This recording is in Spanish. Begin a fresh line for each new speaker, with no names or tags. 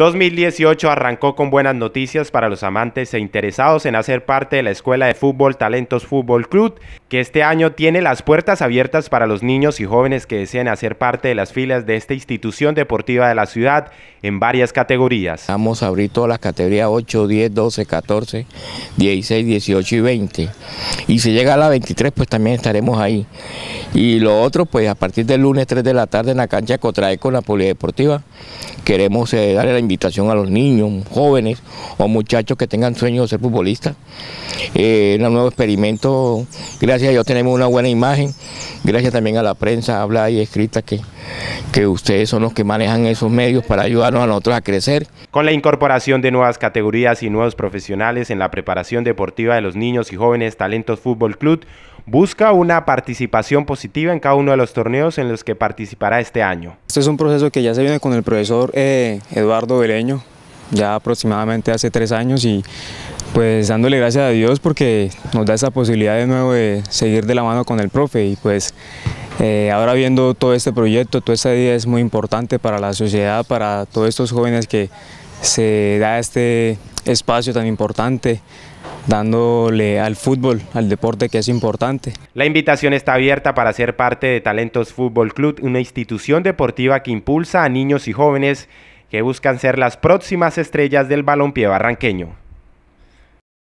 2018 arrancó con buenas noticias para los amantes e interesados en hacer parte de la Escuela de Fútbol Talentos Fútbol Club, que este año tiene las puertas abiertas para los niños y jóvenes que deseen hacer parte de las filas de esta institución deportiva de la ciudad en varias categorías. Vamos
a abrir todas las categorías 8, 10, 12, 14, 16, 18 y 20. Y si llega a la 23, pues también estaremos ahí. Y lo otro, pues a partir del lunes 3 de la tarde en la cancha Cotrae con la Polideportiva, queremos eh, darle la invitación a los niños, jóvenes o muchachos que tengan sueños de ser futbolistas. Eh, un nuevo experimento, gracias a Dios tenemos una buena imagen, gracias también a la prensa habla y escrita que, que ustedes son los que manejan esos medios para ayudarnos a nosotros a
crecer. Con la incorporación de nuevas categorías y nuevos profesionales en la preparación deportiva de los niños y jóvenes Talentos Fútbol Club, busca una participación positiva en cada uno de los torneos en los que participará este año.
Este es un proceso que ya se viene con el profesor eh, Eduardo Beleño, ya aproximadamente hace tres años y pues dándole gracias a Dios porque nos da esa posibilidad de nuevo de seguir de la mano con el profe y pues eh, ahora viendo todo este proyecto, toda esta idea es muy importante para la sociedad, para todos estos jóvenes que se da este espacio tan importante dándole al fútbol, al deporte que es importante.
La invitación está abierta para ser parte de Talentos Fútbol Club, una institución deportiva que impulsa a niños y jóvenes que buscan ser las próximas estrellas del balompié barranqueño.